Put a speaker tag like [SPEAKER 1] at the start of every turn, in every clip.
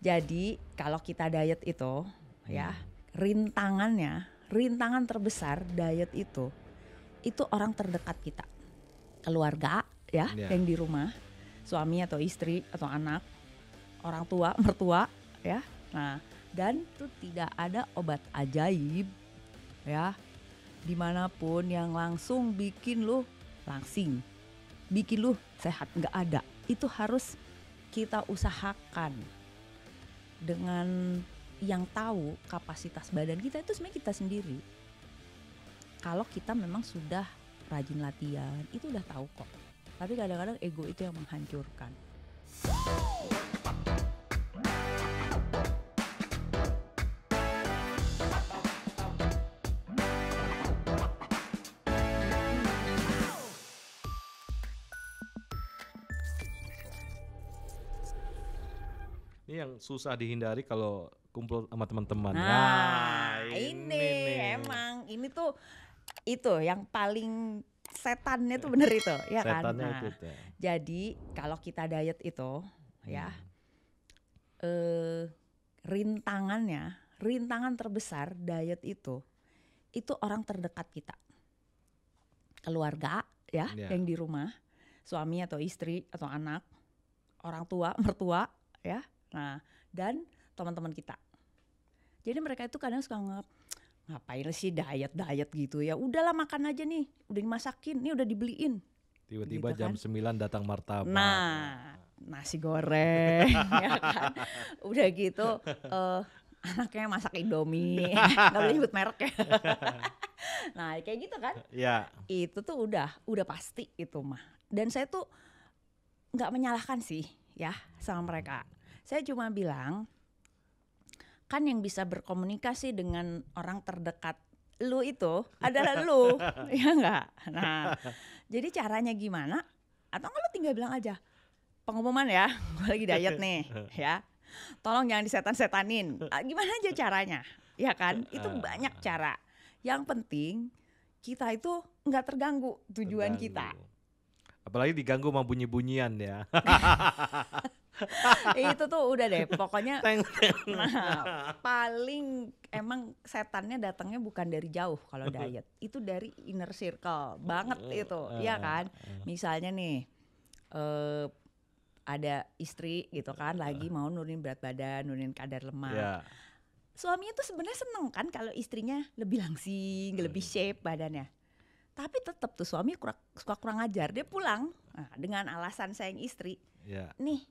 [SPEAKER 1] Jadi kalau kita diet itu hmm. ya rintangannya, rintangan terbesar diet itu itu orang terdekat kita, keluarga ya ya. yang di rumah, suami atau istri atau anak, orang tua, mertua ya. Nah dan itu tidak ada obat ajaib ya dimanapun yang langsung bikin lu langsing, bikin lu sehat nggak ada. Itu harus kita usahakan dengan yang tahu kapasitas badan kita itu sebenarnya kita sendiri. Kalau kita memang sudah rajin latihan, itu udah tahu kok. Tapi kadang-kadang ego itu yang menghancurkan.
[SPEAKER 2] Ini yang susah dihindari kalau kumpul sama teman-teman. Nah, nah ini, ini
[SPEAKER 1] emang ini tuh itu yang paling setannya tuh bener itu, ya kan? Nah, itu, ya. Jadi kalau kita diet itu ya, hmm. ya eh rintangannya, rintangan terbesar diet itu itu orang terdekat kita. Keluarga ya, yeah. yang di rumah, suami atau istri atau anak, orang tua, mertua ya Nah, dan teman-teman kita. Jadi mereka itu kadang suka nganggap ngapain sih
[SPEAKER 2] diet-diet gitu ya.
[SPEAKER 1] Udahlah makan aja nih, udah dimasakin, nih udah dibeliin.
[SPEAKER 2] Tiba-tiba gitu kan. jam 9 datang martabak.
[SPEAKER 1] Nah,
[SPEAKER 2] nasi goreng ya
[SPEAKER 1] kan. Udah gitu uh, anaknya masak Indomie. Gak boleh nyebut merek ya. nah, kayak gitu kan? Iya. Itu tuh udah udah pasti itu mah. Dan saya tuh nggak menyalahkan sih ya sama mereka saya cuma bilang, kan yang bisa berkomunikasi dengan orang terdekat lu itu adalah lu, ya enggak? Nah, jadi caranya gimana? Atau enggak lu tinggal bilang aja, pengumuman ya, gue lagi diet nih, ya. Tolong jangan disetan-setanin. Gimana aja caranya? Ya kan? Itu ah. banyak cara. Yang penting kita itu nggak terganggu tujuan terganggu. kita.
[SPEAKER 2] Apalagi diganggu sama bunyi-bunyian ya itu tuh udah deh pokoknya Nah,
[SPEAKER 1] paling emang setannya datangnya bukan dari jauh kalau diet itu dari inner circle banget eh, itu uh, ya kan eh. misalnya nih uh, ada istri gitu kan lagi mau nurunin berat badan nurunin kadar lemak yeah. suaminya tuh sebenarnya seneng kan kalau istrinya lebih langsing lebih hmm. shape badannya tapi tetap tuh suami kurang, suka kurang ajar dia pulang nah, dengan alasan sayang istri yeah. nih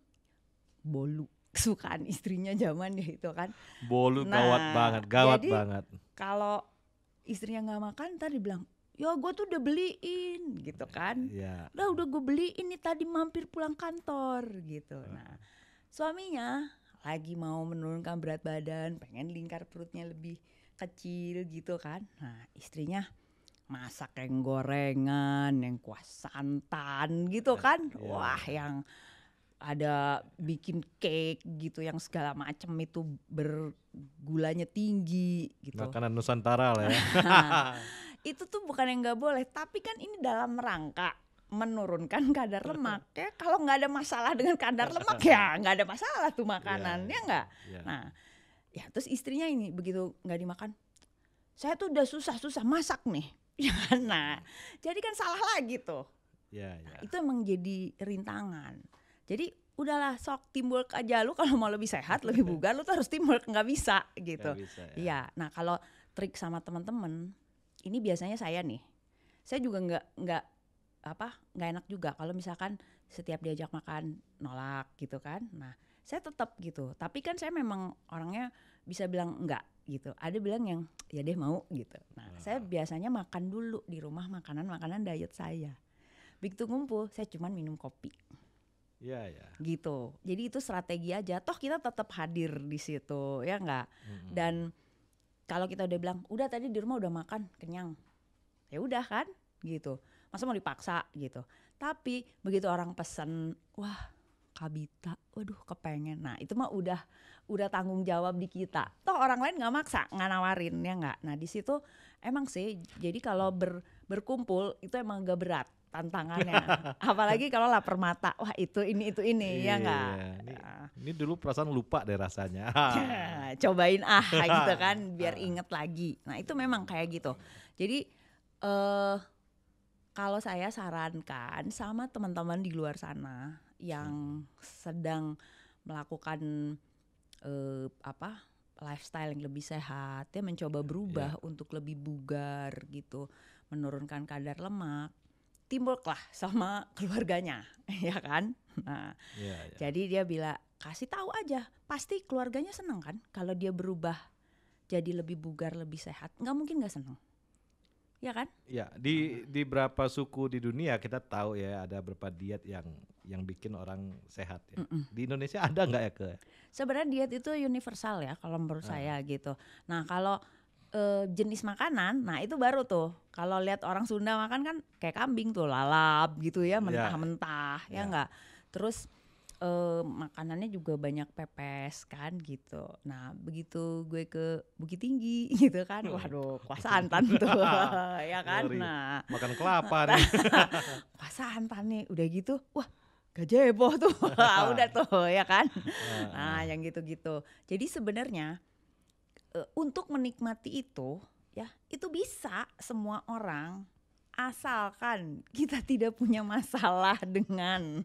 [SPEAKER 1] bolu kesukaan istrinya zaman ya itu kan.
[SPEAKER 2] Bolu nah, gawat banget, gawat jadi, banget.
[SPEAKER 1] Kalau istrinya nggak makan, tadi bilang ya gue tuh udah beliin gitu kan. ya Udah udah gue beliin nih tadi mampir pulang kantor gitu. Uh. Nah suaminya lagi mau menurunkan berat badan, pengen lingkar perutnya lebih kecil gitu kan. Nah istrinya masak yang gorengan, yang kuah santan gitu eh, kan. Yeah. Wah yang ada bikin cake gitu yang segala macam itu bergulanya tinggi gitu. Makanan
[SPEAKER 2] Nusantara lah ya.
[SPEAKER 1] itu tuh bukan yang nggak boleh, tapi kan ini dalam rangka menurunkan kadar lemak ya. Kalau nggak ada masalah dengan kadar lemak ya nggak ada masalah tuh makanan yeah. ya nggak. Yeah. Nah, ya terus istrinya ini begitu nggak dimakan, saya tuh udah susah-susah masak nih. Ya kan? nah, iya. jadi kan salah lagi tuh. Yeah, yeah. Nah, itu emang jadi rintangan jadi udahlah sok teamwork aja lu kalau mau lebih sehat, lebih bugar lu tuh harus teamwork nggak bisa gitu. Ya. Iya. ya. Nah, kalau trik sama teman-teman ini biasanya saya nih. Saya juga nggak nggak apa nggak enak juga kalau misalkan setiap diajak makan nolak gitu kan. Nah, saya tetap gitu. Tapi kan saya memang orangnya bisa bilang enggak gitu. Ada bilang yang ya deh mau gitu. Nah, nah, saya biasanya makan dulu di rumah makanan-makanan diet saya. Begitu ngumpul, saya cuman minum kopi. Iya, ya. Gitu. Jadi itu strategi aja. Toh kita tetap hadir di situ, ya enggak? Hmm. Dan kalau kita udah bilang, "Udah tadi di rumah udah makan, kenyang." Ya udah kan? Gitu. Masa mau dipaksa gitu. Tapi begitu orang pesen, wah, Kabita, waduh kepengen. Nah itu mah udah udah tanggung jawab di kita. Toh orang lain nggak maksa, nggak nawarin ya enggak? Nah di situ emang sih, jadi kalau ber, berkumpul itu emang gak berat tantangannya. Apalagi kalau lapar mata, wah itu ini itu ini ya iya, ya enggak.
[SPEAKER 2] Ini, ah. ini dulu perasaan lupa deh rasanya. Ah,
[SPEAKER 1] cobain ah gitu kan biar ah. inget lagi. Nah, itu memang kayak gitu. Jadi eh uh, kalau saya sarankan sama teman-teman di luar sana yang sedang melakukan uh, apa? lifestyle yang lebih sehat, ya mencoba berubah yeah. untuk lebih bugar gitu, menurunkan kadar lemak teamwork lah sama keluarganya, ya kan? Nah, yeah, yeah. jadi dia bilang kasih tahu aja, pasti keluarganya seneng kan? Kalau dia berubah jadi lebih bugar, lebih sehat, nggak mungkin nggak seneng, ya kan?
[SPEAKER 2] Ya di di berapa suku di dunia kita tahu ya ada berapa diet yang yang bikin orang sehat ya. Mm -mm. Di Indonesia ada nggak ya ke?
[SPEAKER 1] Sebenarnya diet itu universal ya kalau menurut ah. saya gitu. Nah kalau uh, jenis makanan, nah itu baru tuh. Kalau lihat orang Sunda makan kan kayak kambing tuh lalap gitu ya, iya. mentah-mentah yeah. ya enggak. Iya. Terus uh, makanannya juga banyak pepes kan gitu. Nah, begitu gue ke Bukit Tinggi gitu kan, hmm. waduh, kuah santan tuh. ya kan? Nah, makan kelapa nih. kuah santan nih udah gitu, wah gajebo tuh. udah tuh ya kan. Ah. Nah, yang gitu-gitu. Jadi sebenarnya uh, untuk menikmati itu ya itu bisa semua orang asalkan kita tidak punya masalah dengan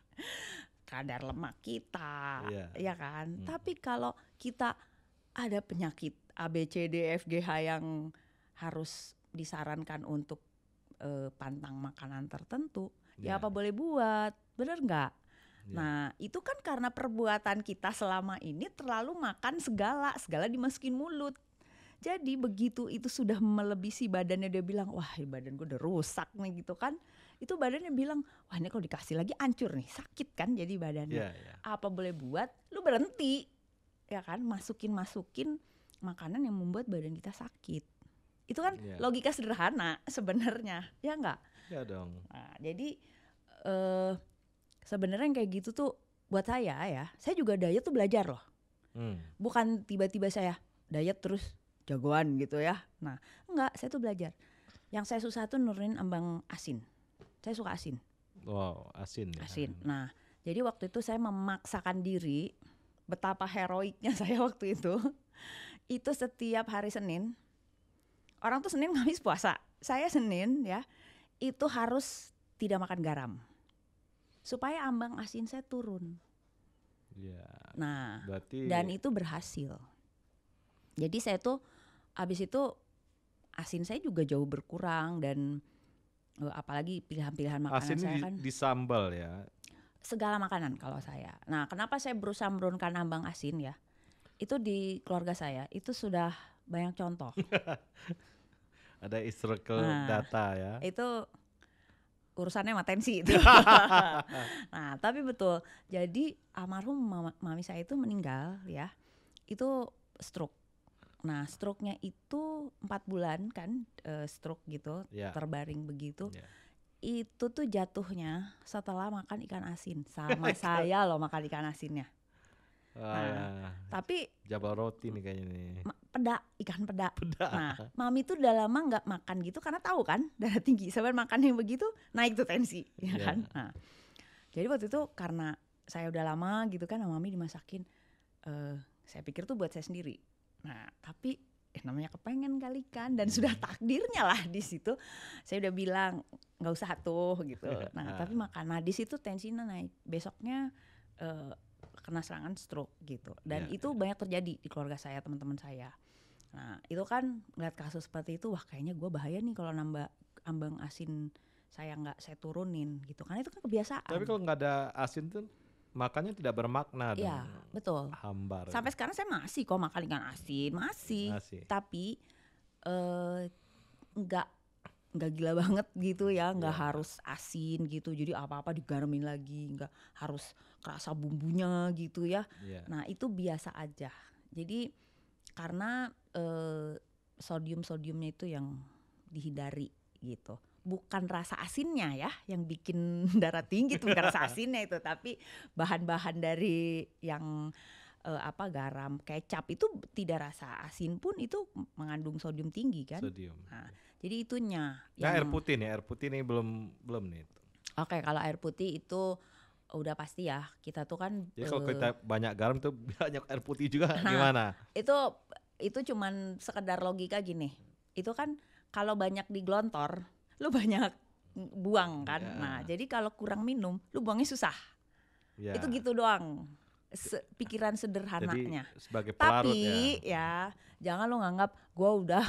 [SPEAKER 1] kadar lemak kita yeah. ya kan hmm. tapi kalau kita ada penyakit A B C D F G H yang harus disarankan untuk uh, pantang makanan tertentu yeah. ya iya. apa boleh buat bener nggak Ya. Nah, itu kan karena perbuatan kita selama ini terlalu makan segala, segala dimasukin mulut. Jadi begitu itu sudah melebihi badannya dia bilang, wah badan gue udah rusak nih gitu kan. Itu badannya bilang, wah ini kalau dikasih lagi ancur nih, sakit kan jadi badannya. Yeah, yeah. Apa boleh buat, lu berhenti. Ya kan, masukin-masukin makanan yang membuat badan kita sakit. Itu kan yeah. logika sederhana sebenarnya, ya enggak? Ya yeah, dong. Nah, jadi... Uh, sebenarnya yang kayak gitu tuh buat saya ya, saya juga diet tuh belajar loh. Hmm. Bukan tiba-tiba saya diet terus jagoan gitu ya. Nah, enggak, saya tuh belajar. Yang saya susah tuh nurunin ambang asin. Saya suka asin. Wow, asin. Ya. Asin. Nah, jadi waktu itu saya memaksakan diri betapa heroiknya saya waktu itu. itu setiap hari Senin orang tuh Senin Kamis puasa. Saya Senin ya, itu harus tidak makan garam supaya ambang asin saya turun.
[SPEAKER 2] Ya, nah, berarti... dan
[SPEAKER 1] itu berhasil. Jadi saya tuh habis itu asin saya juga jauh berkurang dan eh, apalagi pilihan-pilihan makanan asin saya di, kan
[SPEAKER 2] di sambal ya.
[SPEAKER 1] Segala makanan kalau saya. Nah, kenapa saya berusaha menurunkan ambang asin ya? Itu di keluarga saya itu sudah banyak contoh.
[SPEAKER 2] Ada historical nah, data ya.
[SPEAKER 1] Itu urusannya sama tensi itu. nah, tapi betul. Jadi almarhum mama, mami saya itu meninggal ya. Itu stroke. Nah, stroke-nya itu empat bulan kan uh, stroke gitu, yeah. terbaring begitu. Yeah. Itu tuh jatuhnya setelah makan ikan asin. Sama saya loh makan ikan asinnya.
[SPEAKER 2] Nah, tapi Jabal roti nih kayaknya nih.
[SPEAKER 1] Peda, ikan peda.
[SPEAKER 2] peda. Nah,
[SPEAKER 1] mami tuh udah lama nggak makan gitu karena tahu kan darah tinggi. sebenarnya makan yang begitu naik tuh tensi, ya yeah. kan? Nah, jadi waktu itu karena saya udah lama gitu kan sama mami dimasakin, uh, saya pikir tuh buat saya sendiri. Nah, tapi eh, namanya kepengen kali kan dan hmm. sudah takdirnya lah di situ. Saya udah bilang nggak usah tuh gitu. Iya. Nah, ah. tapi makan. Nah, di situ tensinya naik. Besoknya uh, kena serangan stroke gitu. Dan yeah, itu iya. banyak terjadi di keluarga saya, teman-teman saya. Nah, itu kan melihat kasus seperti itu, wah kayaknya gue bahaya nih kalau nambah ambang asin saya nggak saya turunin gitu. kan itu kan kebiasaan. Tapi kalau
[SPEAKER 2] nggak ada asin tuh makannya tidak bermakna dong. ya betul. Hambar. Sampai
[SPEAKER 1] sekarang saya masih kok makan ikan asin, masih. masih. Tapi eh, nggak nggak gila banget gitu ya nggak yeah. harus asin gitu jadi apa apa digaramin lagi nggak harus kerasa bumbunya gitu ya yeah. nah itu biasa aja jadi karena eh, sodium sodiumnya itu yang dihindari gitu bukan rasa asinnya ya yang bikin darah tinggi itu bukan rasa asinnya itu tapi bahan-bahan dari yang uh, apa garam, kecap itu tidak rasa asin pun itu mengandung sodium tinggi kan. Sodium. Nah, jadi itunya. Nah, yang... air putih
[SPEAKER 2] nih, air putih nih belum belum nih.
[SPEAKER 1] Oke, okay, kalau air putih itu udah pasti ya kita tuh kan. Jadi ya, uh, kalau eh, kita
[SPEAKER 2] banyak garam tuh banyak air putih juga nah, gimana?
[SPEAKER 1] Itu itu cuman sekedar logika gini. Itu kan kalau banyak diglontor lu banyak buang kan. Yeah. Nah, jadi kalau kurang minum, lu buangnya susah. Yeah. Itu gitu doang se pikiran sederhananya.
[SPEAKER 2] Jadi sebagai Tapi
[SPEAKER 1] ya. ya, jangan lo nganggap gue udah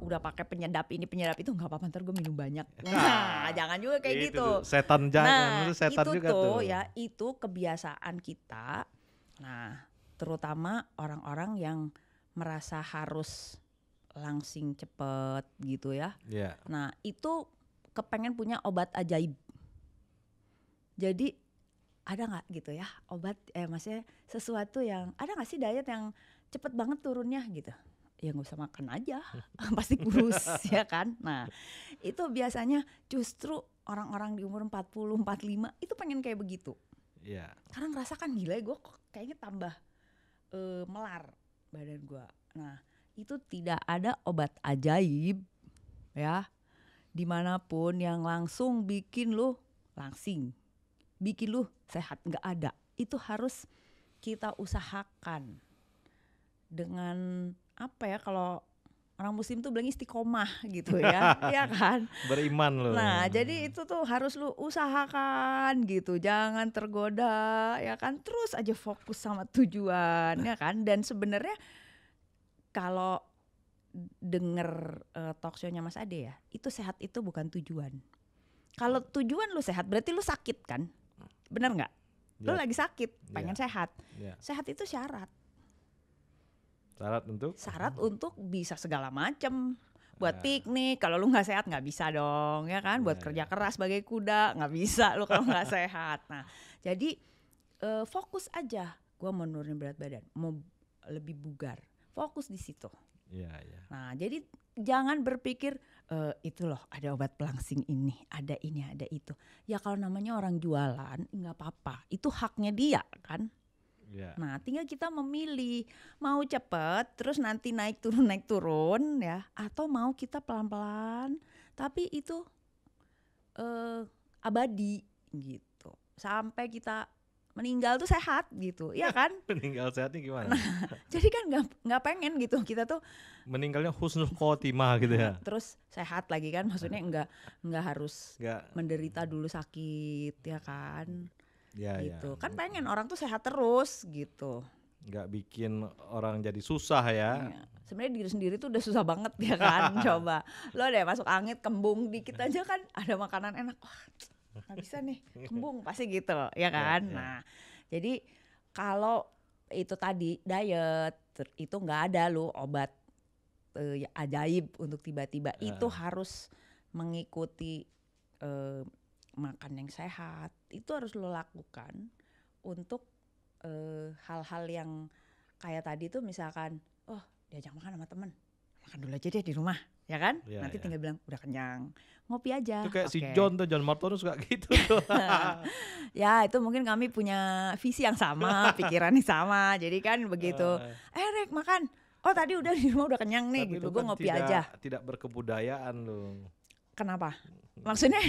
[SPEAKER 1] udah pakai penyedap ini penyedap itu nggak apa-apa ntar gue minum banyak. Nah, jangan juga kayak itu gitu. Tuh.
[SPEAKER 2] Setan jangan, nah, itu setan itu juga tuh, tuh ya
[SPEAKER 1] itu kebiasaan kita. Nah, terutama orang-orang yang merasa harus langsing cepet gitu ya. Yeah. Nah, itu kepengen punya obat ajaib. Jadi ada nggak gitu ya obat eh maksudnya sesuatu yang ada nggak sih diet yang cepet banget turunnya gitu ya nggak usah makan aja pasti kurus ya kan nah itu biasanya justru orang-orang di umur 40 45 itu pengen kayak begitu yeah. karena ngerasa kan gila gue kayaknya tambah uh, melar badan gue nah itu tidak ada obat ajaib ya dimanapun yang langsung bikin lo langsing bikin lu sehat nggak ada itu harus kita usahakan dengan apa ya kalau orang muslim tuh bilang istiqomah gitu ya, ya kan?
[SPEAKER 2] Beriman loh. Nah, hmm.
[SPEAKER 1] jadi itu tuh harus lu usahakan gitu, jangan tergoda, ya kan? Terus aja fokus sama tujuan, ya kan? Dan sebenarnya kalau denger uh, talk show-nya Mas Ade ya, itu sehat itu bukan tujuan. Kalau tujuan lu sehat berarti lu sakit kan? benar nggak yeah. lagi sakit iya. pengen yeah. sehat yeah. sehat itu syarat
[SPEAKER 2] syarat untuk syarat
[SPEAKER 1] untuk bisa segala macam buat iya. piknik kalau lu nggak sehat nggak bisa dong ya kan buat iya, kerja keras sebagai kuda nggak bisa lu kalau nggak sehat nah jadi uh, fokus aja Gua mau nurunin berat badan mau lebih bugar fokus di situ. Iya, iya. Nah, jadi jangan berpikir Uh, itu loh ada obat pelangsing ini, ada ini, ada itu. Ya kalau namanya orang jualan nggak apa-apa, itu haknya dia kan. Yeah. Nah tinggal kita memilih mau cepet, terus nanti naik turun naik turun ya, atau mau kita pelan-pelan, tapi itu uh, abadi
[SPEAKER 2] gitu
[SPEAKER 1] sampai kita meninggal tuh sehat gitu ya kan
[SPEAKER 2] meninggal sehatnya gimana nah,
[SPEAKER 1] jadi kan nggak nggak pengen gitu kita tuh
[SPEAKER 2] meninggalnya husnul khotimah gitu ya
[SPEAKER 1] terus sehat lagi kan maksudnya nggak nggak harus gak. menderita dulu sakit ya kan ya, ya. gitu ya. kan pengen orang tuh sehat terus
[SPEAKER 2] gitu nggak bikin orang jadi susah ya. ya.
[SPEAKER 1] Sebenarnya diri sendiri tuh udah susah banget ya kan. Coba lo deh masuk angin kembung dikit aja kan ada makanan enak. Wah, nggak bisa nih kembung pasti gitu loh ya iya, kan yeah, yeah. nah jadi kalau itu tadi diet itu nggak ada lo obat uh, ajaib untuk tiba-tiba uh. itu harus mengikuti uh, makan yang sehat itu harus lo lakukan untuk eh, hal-hal uh, yang kayak tadi tuh misalkan oh diajak makan sama temen makan dulu aja deh di rumah ya kan? Ya, Nanti ya.
[SPEAKER 2] tinggal bilang udah kenyang,
[SPEAKER 1] ngopi aja. Itu kayak okay. si John
[SPEAKER 2] tuh John Martono suka gitu.
[SPEAKER 1] ya itu mungkin kami punya visi yang sama, pikiran yang sama. Jadi kan begitu, eh, eh makan. Oh tadi udah di rumah udah kenyang nih Tapi gitu, gue kan ngopi tidak, aja.
[SPEAKER 2] Tidak berkebudayaan loh.
[SPEAKER 1] Kenapa? Hmm. Maksudnya?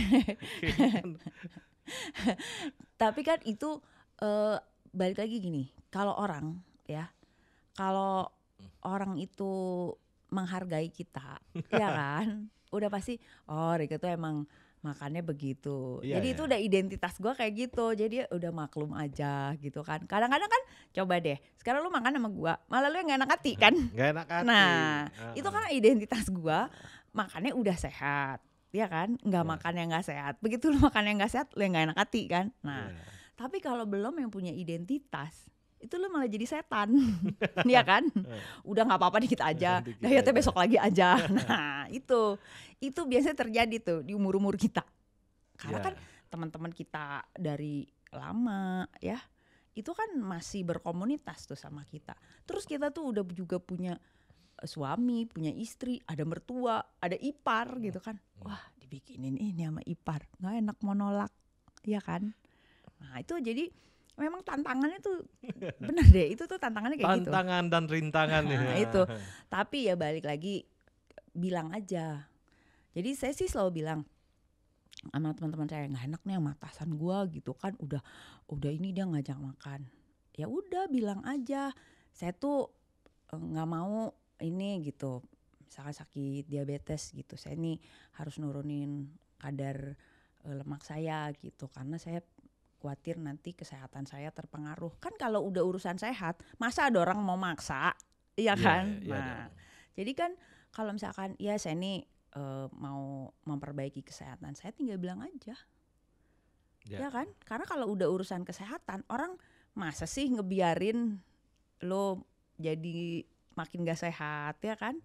[SPEAKER 1] Tapi kan itu uh, balik lagi gini, kalau orang ya, kalau hmm. orang itu menghargai kita, ya kan? Udah pasti, oh Rika tuh emang makannya begitu. Iya, Jadi iya. itu udah identitas gue kayak gitu. Jadi ya udah maklum aja gitu kan. Kadang-kadang kan coba deh. Sekarang lu makan sama gue, malah lu yang gak enak hati kan? gak enak hati. Nah uh-uh. itu karena identitas gue makannya udah sehat. Ya kan, Gak yeah. makan yang gak sehat. Begitu lu makan yang gak sehat, lu yang gak enak hati kan. Nah, yeah. tapi kalau belum yang punya identitas, itu lu malah jadi setan, iya kan? Eh. Udah nggak apa-apa dikit aja, dayatnya besok lagi aja. Nah itu, itu biasanya terjadi tuh di umur umur kita. Karena yeah. kan teman-teman kita dari lama, ya, itu kan masih berkomunitas tuh sama kita. Terus kita tuh udah juga punya eh, suami, punya istri, ada mertua, ada ipar hmm. gitu kan. Hmm. Wah dibikinin ini sama ipar, gak enak mau nolak, ya kan? Nah itu jadi memang tantangannya tuh benar deh itu tuh tantangannya kayak tantangan gitu tantangan dan rintangan ya. nah, ya. itu tapi ya balik lagi bilang aja jadi saya sih selalu bilang sama teman-teman saya nggak enak nih yang matasan gue gitu kan udah udah ini dia ngajak makan ya udah bilang aja saya tuh e, nggak mau ini gitu misalkan sakit diabetes gitu saya ini harus nurunin kadar e, lemak saya gitu karena saya khawatir nanti kesehatan saya terpengaruh. Kan kalau udah urusan sehat, masa ada orang mau maksa, ya kan? Yeah, yeah, nah, yeah. jadi kan kalau misalkan ya saya ini uh, eh, mau memperbaiki kesehatan saya, tinggal bilang aja, yeah. ya iya kan? Karena kalau udah urusan kesehatan, orang masa sih ngebiarin lo jadi makin gak sehat, ya kan?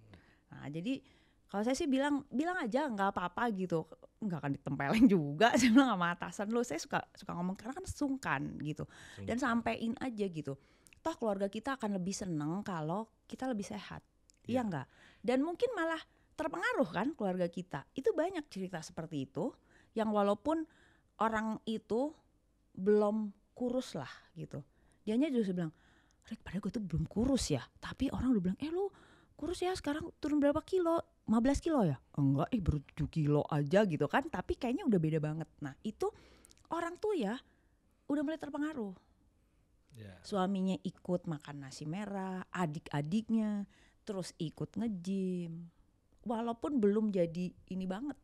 [SPEAKER 1] Hmm. Nah, jadi kalau saya sih bilang bilang aja nggak apa-apa gitu nggak akan ditempelin juga saya bilang sama atasan lu saya suka suka ngomong karena kan sungkan gitu dan sampein aja gitu toh keluarga kita akan lebih seneng kalau kita lebih sehat yeah. iya enggak iya. dan mungkin malah terpengaruh kan keluarga kita itu banyak cerita seperti itu yang walaupun orang itu belum kurus lah gitu dianya justru bilang Rick padahal gue tuh belum kurus ya tapi orang udah bilang eh lu kurus ya sekarang turun berapa kilo 15 kilo ya? Enggak, eh baru 7 kilo aja gitu kan. Tapi kayaknya udah beda banget. Nah itu orang tuh ya udah mulai terpengaruh. Yeah. Suaminya ikut makan nasi merah, adik-adiknya terus ikut nge-gym. Walaupun belum jadi ini banget,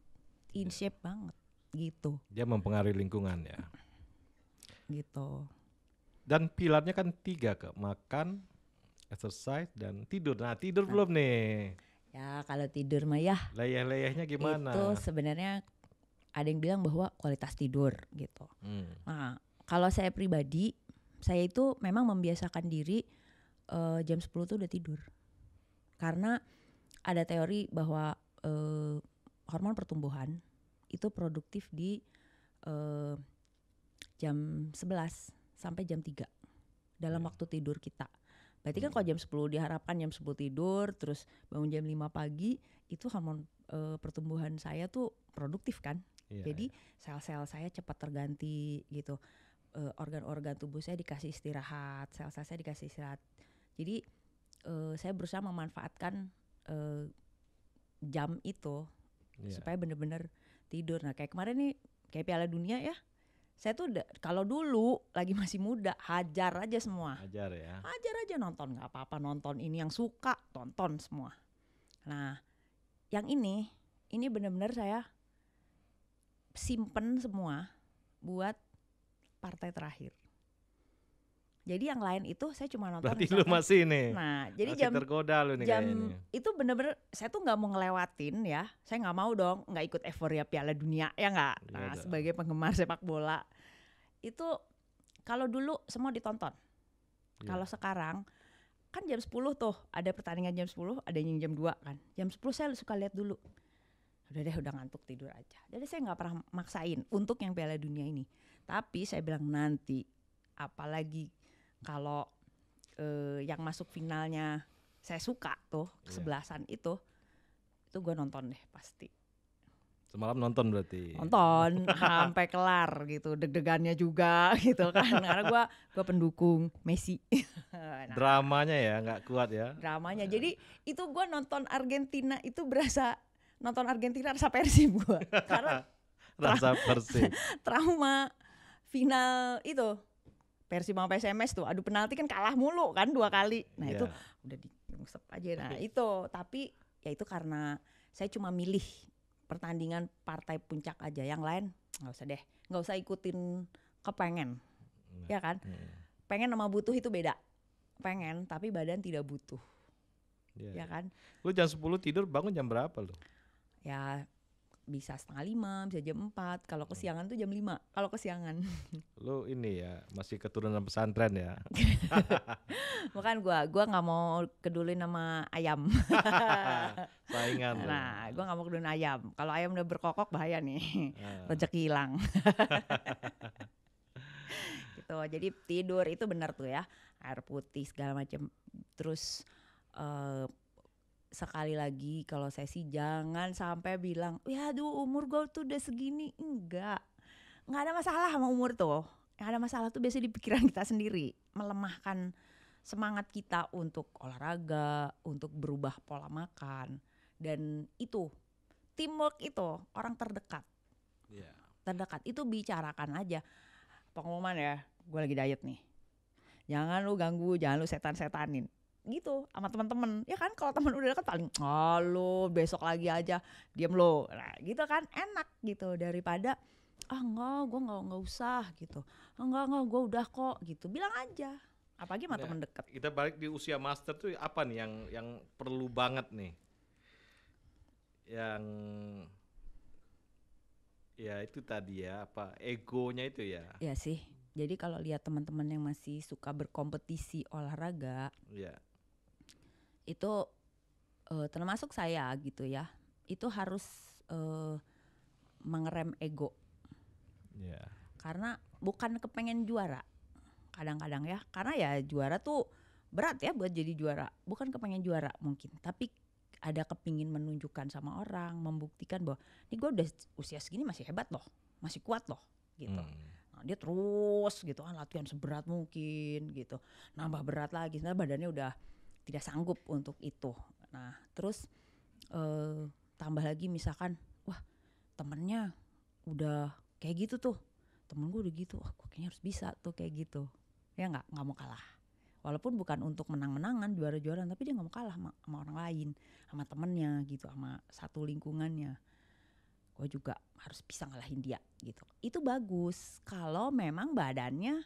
[SPEAKER 1] in yeah. shape banget
[SPEAKER 2] gitu. Dia mempengaruhi lingkungan ya. Gitu. Dan pilarnya kan tiga ke makan, exercise dan tidur. Nah tidur nah. belum nih.
[SPEAKER 1] Ya kalau tidur mah ya.
[SPEAKER 2] Layah-layahnya gimana? Itu
[SPEAKER 1] sebenarnya ada yang bilang bahwa kualitas tidur gitu. Hmm. Nah kalau saya pribadi, saya itu memang membiasakan diri uh, jam 10 tuh udah tidur. Karena ada teori bahwa uh, hormon pertumbuhan itu produktif di uh, jam 11 sampai jam 3 dalam yeah. waktu tidur kita. Berarti kan kalau jam 10 diharapkan jam 10 tidur, terus bangun jam 5 pagi, itu hormon e, pertumbuhan saya tuh produktif kan. Yeah, Jadi iya. sel-sel saya cepat terganti gitu. Eh, organ-organ tubuh saya dikasih istirahat, sel-sel saya dikasih istirahat. Jadi e, saya berusaha memanfaatkan e, jam itu yeah. supaya benar-benar tidur. Nah kayak kemarin nih kayak Piala Dunia ya saya tuh kalau dulu lagi masih muda hajar aja semua hajar ya hajar aja nonton nggak apa-apa nonton ini yang suka tonton semua nah yang ini ini benar-benar saya simpen semua buat partai terakhir jadi yang lain itu saya cuma nonton berarti lu masih ini nah jadi masih jam tergoda lu nih jam kayaknya. itu bener-bener saya tuh nggak mau ngelewatin ya saya nggak mau dong nggak ikut euforia Piala Dunia ya nggak iya nah, sebagai penggemar sepak bola itu kalau dulu semua ditonton. Yeah. Kalau sekarang kan jam 10 tuh ada pertandingan jam 10, ada yang jam 2 kan. Jam 10 saya suka lihat dulu. Udah deh udah ngantuk tidur aja. Jadi saya nggak pernah maksain untuk yang Piala Dunia ini. Tapi saya bilang nanti apalagi kalau eh, yang masuk finalnya saya suka tuh kesebelasan iya. yeah. itu itu gue nonton deh pasti
[SPEAKER 2] Semalam nonton berarti.
[SPEAKER 1] Nonton sampai kelar gitu, deg-degannya juga
[SPEAKER 2] gitu kan. Karena gua gua pendukung Messi. nah, Dramanya ya nggak kuat ya.
[SPEAKER 1] Dramanya. Jadi itu gua nonton Argentina itu berasa nonton Argentina rasa Persib gua. Karena
[SPEAKER 2] rasa Persib.
[SPEAKER 1] trauma final itu Persib sama PSMS tuh. Aduh penalti kan kalah mulu kan dua kali. Nah, yeah. itu iya. udah di aja. Nah, itu tapi ya itu karena saya cuma milih pertandingan partai puncak aja yang lain nggak usah deh nggak usah ikutin kepengen
[SPEAKER 2] nah, ya kan hmm.
[SPEAKER 1] pengen sama butuh itu beda pengen tapi badan tidak butuh
[SPEAKER 2] yeah, ya iya. kan lu jam 10 tidur bangun jam berapa lu
[SPEAKER 1] ya bisa setengah lima, bisa jam empat. Kalau hmm. kesiangan tuh jam lima. Kalau kesiangan.
[SPEAKER 2] Lu ini ya masih keturunan pesantren ya.
[SPEAKER 1] Bukan gua, gua nggak mau kedulin nama ayam.
[SPEAKER 2] Saingan. Nah,
[SPEAKER 1] gua nggak mau kedulin ayam. Kalau ayam udah berkokok bahaya nih, ah. rezeki hilang. gitu. Jadi tidur itu benar tuh ya, air putih segala macam. Terus uh, sekali lagi kalau sesi jangan sampai bilang, ya aduh umur gue tuh udah segini. Enggak, nggak ada masalah sama umur tuh. Yang ada masalah tuh biasanya di pikiran kita sendiri, melemahkan semangat kita untuk olahraga, untuk berubah pola makan. Dan itu, teamwork itu orang terdekat. Yeah. Terdekat, itu bicarakan aja. Pengumuman ya, gue lagi diet nih. Jangan lu ganggu, jangan lu setan-setanin gitu sama teman-teman ya kan kalau teman udah kan paling halo oh, besok lagi aja diam lo nah, gitu kan enak gitu daripada ah enggak gue nggak nggak usah gitu enggak enggak gue udah kok gitu bilang aja apalagi sama nah, teman dekat
[SPEAKER 2] kita balik di usia master tuh apa nih yang yang perlu banget nih yang ya itu tadi ya apa egonya itu ya ya sih
[SPEAKER 1] jadi kalau lihat teman-teman yang masih suka berkompetisi olahraga, yeah itu uh, termasuk saya gitu ya itu harus uh, mengerem ego yeah. karena bukan kepengen juara kadang-kadang ya karena ya juara tuh berat ya buat jadi juara bukan kepengen juara mungkin tapi ada kepingin menunjukkan sama orang membuktikan bahwa ini gue udah usia segini masih hebat loh masih kuat loh
[SPEAKER 2] gitu hmm.
[SPEAKER 1] nah, dia terus gitu kan latihan seberat mungkin gitu nambah berat lagi sebenarnya badannya udah tidak sanggup untuk itu. Nah, terus eh, tambah lagi misalkan, wah temennya udah kayak gitu tuh, temen gue udah gitu, wah gue kayaknya harus bisa tuh kayak gitu. Ya nggak nggak mau kalah. Walaupun bukan untuk menang-menangan juara juara tapi dia nggak mau kalah sama, sama orang lain, sama temennya gitu, sama satu lingkungannya. Gue juga harus bisa ngalahin dia gitu. Itu bagus kalau memang badannya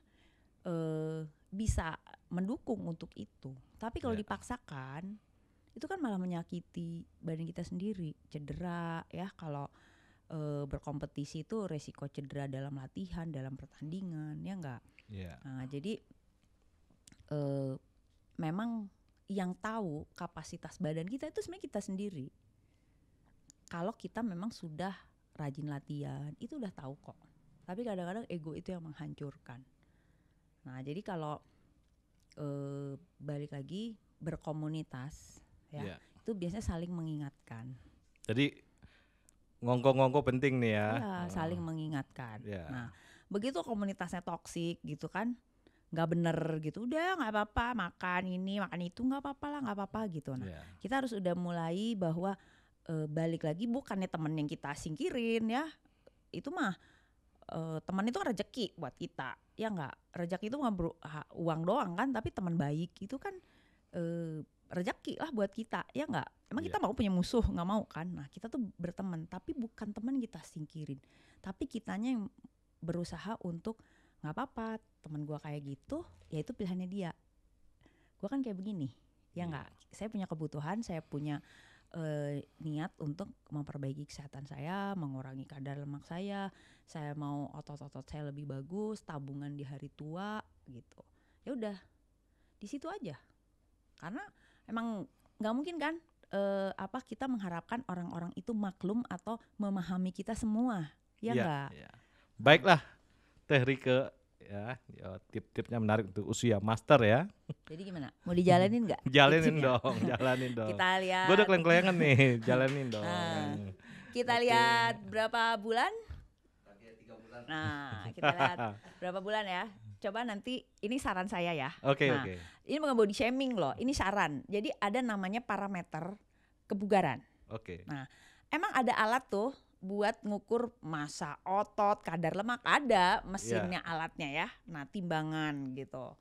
[SPEAKER 1] eh, bisa mendukung untuk itu tapi kalau yeah. dipaksakan itu kan malah menyakiti badan kita sendiri, cedera ya kalau e, berkompetisi itu resiko cedera dalam latihan, dalam pertandingan ya enggak. Yeah. Nah, jadi e, memang yang tahu kapasitas badan kita itu sebenarnya kita sendiri. Kalau kita memang sudah rajin latihan, itu udah tahu kok. Tapi kadang-kadang ego itu yang menghancurkan. Nah, jadi kalau uh, balik lagi berkomunitas ya yeah. itu biasanya saling mengingatkan.
[SPEAKER 2] Jadi ngongko-ngongko penting nih ya. ya oh. saling
[SPEAKER 1] mengingatkan. Yeah. Nah begitu komunitasnya toksik gitu kan nggak bener gitu udah nggak apa-apa makan ini makan itu nggak apa-apa lah nggak apa-apa gitu nah yeah. kita harus udah mulai bahwa uh, balik lagi bukannya temen yang kita singkirin ya itu mah uh, teman itu kan rezeki buat kita ya nggak rezeki itu bukan uang doang kan tapi teman baik itu kan uh, eh, rezeki lah buat kita ya nggak emang yeah. kita mau punya musuh nggak mau kan nah kita tuh berteman tapi bukan teman kita singkirin tapi kitanya yang berusaha untuk nggak apa-apa teman gue kayak gitu ya itu pilihannya dia gue kan kayak begini ya iya. nggak yeah. saya punya kebutuhan saya punya eh, niat untuk memperbaiki kesehatan saya, mengurangi kadar lemak saya, saya mau otot-otot saya lebih bagus, tabungan di hari tua gitu. Ya udah, di situ aja. Karena emang nggak mungkin kan eh, apa kita mengharapkan orang-orang itu maklum atau memahami kita semua, ya enggak? Iya,
[SPEAKER 2] ya. Baiklah, Teh Rike ya. ya Tip-tipnya menarik untuk usia master ya. Jadi
[SPEAKER 1] gimana? Mau dijalanin nggak? jalanin dong,
[SPEAKER 2] jalanin dong. Kita lihat. Gue udah keleng-kelengan nih, jalanin dong. Nah,
[SPEAKER 1] kita okay. lihat berapa bulan? bulan. Nah, kita lihat berapa bulan ya. Coba nanti ini saran saya ya. Oke, okay, nah, oke. Okay. Ini mengenai body shaming loh, ini saran. Jadi ada namanya parameter kebugaran. Oke. Okay. Nah, emang ada alat tuh buat ngukur masa otot, kadar lemak ada mesinnya yeah. alatnya ya. Nah, timbangan gitu.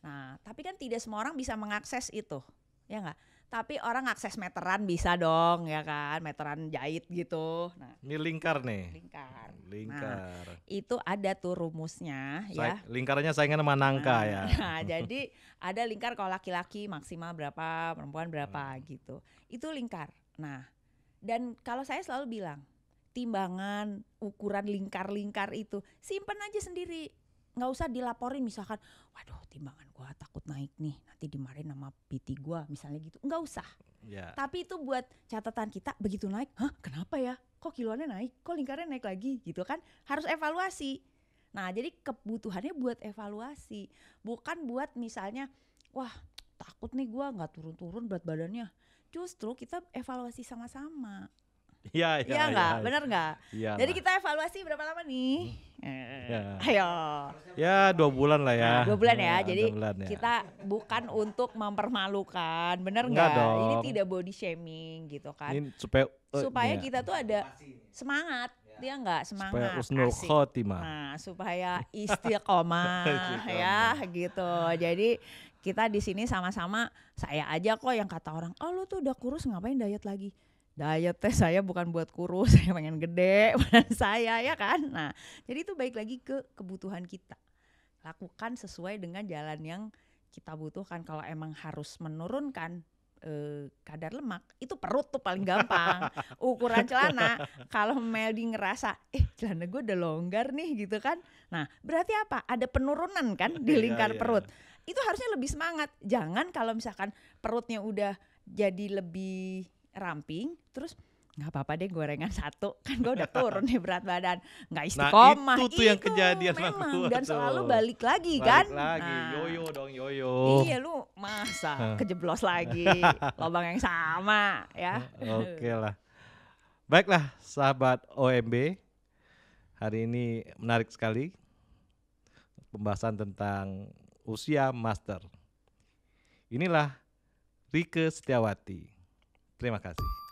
[SPEAKER 1] Nah, tapi kan tidak semua orang bisa mengakses itu. Ya enggak? Tapi orang akses meteran bisa dong, ya kan? Meteran jahit gitu. Nah,
[SPEAKER 2] ini lingkar nih. Lingkar. Lingkar. Nah,
[SPEAKER 1] itu ada tuh rumusnya Sa ya.
[SPEAKER 2] Lingkarnya saingan sama nangka nah, ya. Nah,
[SPEAKER 1] jadi ada lingkar kalau laki-laki maksimal berapa, perempuan berapa hmm. gitu. Itu lingkar. Nah, dan kalau saya selalu bilang, timbangan, ukuran lingkar-lingkar itu, simpan aja sendiri. Nggak usah dilaporin misalkan, waduh timbangan gua takut naik nih, nanti dimarahin sama PT gua misalnya gitu. Nggak usah. Yeah. Tapi itu buat catatan kita, begitu naik, hah kenapa ya? Kok kiloannya naik? Kok lingkarnya naik lagi? Gitu kan, harus evaluasi. Nah jadi kebutuhannya buat evaluasi, bukan buat misalnya, wah takut nih gua nggak turun-turun berat badannya. Justru kita evaluasi sama-sama.
[SPEAKER 2] Iya, iya, iya. Iya enggak? Ya. Benar enggak? Iya. Jadi
[SPEAKER 1] kita evaluasi berapa lama nih? Ya. Ayo.
[SPEAKER 2] Ya dua bulan lah ya. dua bulan ya. ya jadi bulan, ya. kita
[SPEAKER 1] bukan untuk mempermalukan, bener nggak? Ini tidak body shaming gitu kan. Ini supaya
[SPEAKER 2] uh, supaya ya. kita
[SPEAKER 1] tuh ada semangat, dia iya nggak semangat. Supaya usnul khotimah. Nah, supaya istiqomah ya gitu. Jadi kita di sini sama-sama saya aja kok yang kata orang, oh lu tuh udah kurus ngapain diet lagi? diet teh saya bukan buat kurus, saya pengen gede badan saya ya kan. Nah, jadi itu baik lagi ke kebutuhan kita. Lakukan sesuai dengan jalan yang kita butuhkan. Kalau emang harus menurunkan eh, kadar lemak, itu perut tuh paling gampang. Ukuran celana, kalau Meldi ngerasa, eh celana gue udah longgar nih gitu kan. Nah, berarti apa? Ada penurunan kan di iya, lingkar yeah, perut. Itu harusnya lebih semangat. Jangan kalau misalkan perutnya udah jadi lebih ramping terus nggak apa-apa deh gorengan satu kan gue udah turun nih berat badan nggak nah, istiqomah nah, itu tuh yang
[SPEAKER 2] itu kejadian memang dan selalu balik
[SPEAKER 1] lagi balik kan lagi
[SPEAKER 2] nah, yoyo dong yoyo iya
[SPEAKER 1] lu masa kejeblos lagi lubang yang sama ya oke
[SPEAKER 2] okay lah baiklah sahabat OMB hari ini menarik sekali pembahasan tentang usia master inilah Rike Setiawati Terima kasih.